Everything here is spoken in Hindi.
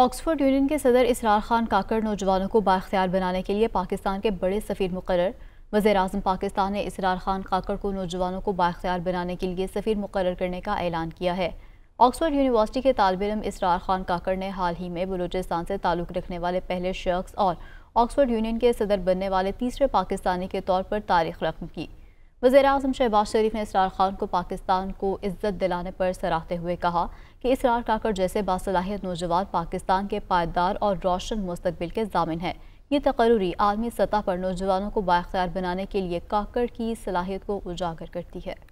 ऑक्सफोर्ड यूनियन के सदर इसरार खान काकड़ नौजवानों को बाख्तियार बनाने के लिए पाकिस्तान के बड़े सफ़ीर मुकर वज़र अजम पाकिस्तान ने इसरार खान काकड़ को नौजवानों को बाख्तियार बनाने के लिए सफ़ीर मुकर करने का ऐलान किया है ऑक्सफोर्ड यूनिवर्सिटी के तालब इलम इसरार खान काकड़ ने हाल ही में बलूचिस्तान से ताल्लुक़ रखने वाले पहले शख्स और ऑक्सफोर्ड यूनियन के सदर बनने वाले तीसरे पाकिस्तानी के तौर पर तारीख रकम की वजीर अजम शहबाज शरीफ ने इसरार खान को पाकिस्तान को इज्जत दिलाने पर सराहते हुए कहा कि इसरार काकर जैसे बासलाहियत नौजवान पाकिस्तान के पायदार और रोशन मुस्तबिल के जामिन हैं ये तकरूरी आलमी सतह पर नौजवानों को बाख्तियार बनाने के लिए काकर की सलाहियत को उजागर करती है